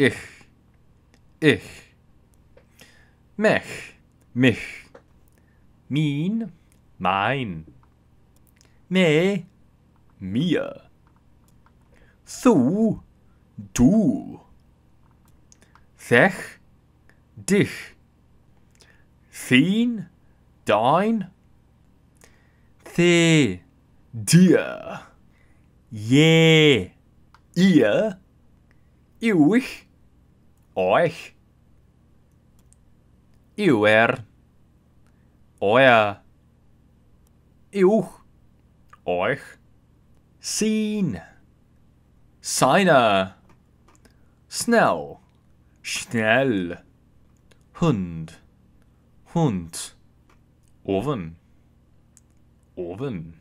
ich, ich. Mech, mich. Min, mein. Me, mir. Thu, du. Zeg, dich. Sien, dein. The, dir. Je, ihr. Ich. euch, euer, euer, euch, euch, sein, seiner, Snell. schnell, Hund, Hund, Oven, Oven.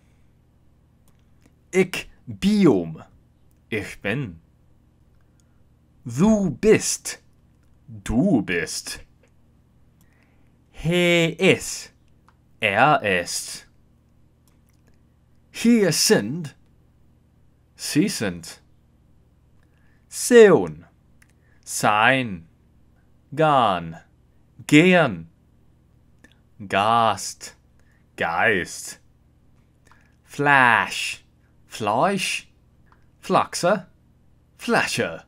Ich Biom, ich bin. Du bist. Du bist. He is. Er ist. Hier sind. Sie sind. Seun. Sein. Gan. Gehen. Gast. Geist. Flash. Fleisch. Fluxer. Flasche.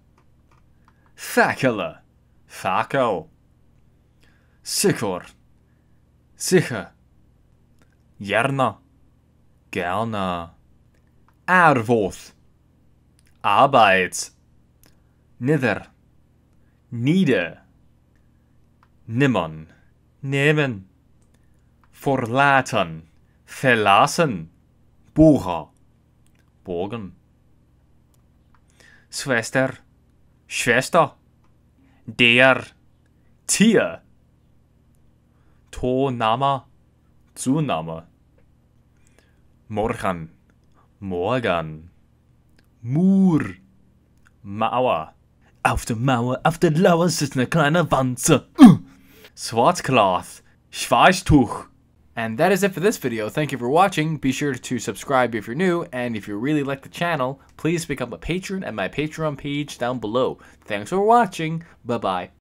Facula. Krakau. Sicher. Sicher. Jerna. Gerne. Erwoth. Arbeit. Nieder. Nieder. Nimmern. Nehmen. Verlaten. Verlassen. Bucher. Bogen. Schwester. Schwester der, Tier, Toname, Zunahme, Morgen, Morgan. Mur, Mauer. Auf der Mauer, auf der Lauer sitzt eine kleine Wanze. Schwarzklaas, Schweißtuch. And that is it for this video. Thank you for watching. Be sure to subscribe if you're new. And if you really like the channel, please become a patron at my Patreon page down below. Thanks for watching. Bye-bye.